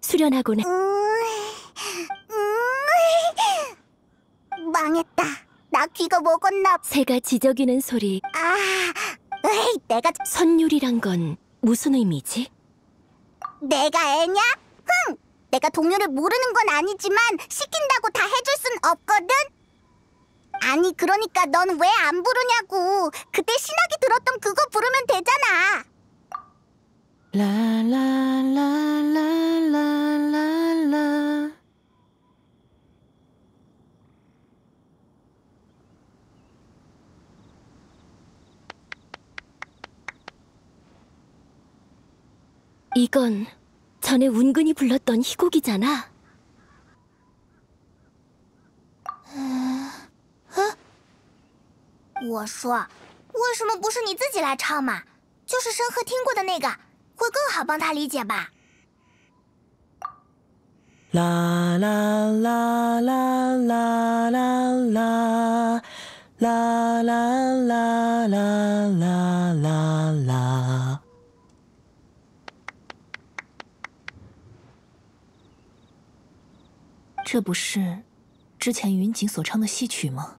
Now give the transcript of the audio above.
수련하고는 망했다. 나 귀가 먹었나? 새가 지저귀는 소리. 아, 에이, 내가 선율이란 건 무슨 의미지? 내가 애냐? 흥! 내가 동료를 모르는 건 아니지만 시킨다고 다 해줄 순 없거든? 아니 그러니까 넌 왜 안 부르냐고 그때 신학이 들었던 그거 부르면 되잖아 랄랄 我说，为什么不是你自己来唱嘛？就是申赫听过的那个，会更好帮他理解吧。这不是之前云锦所唱的戏曲吗？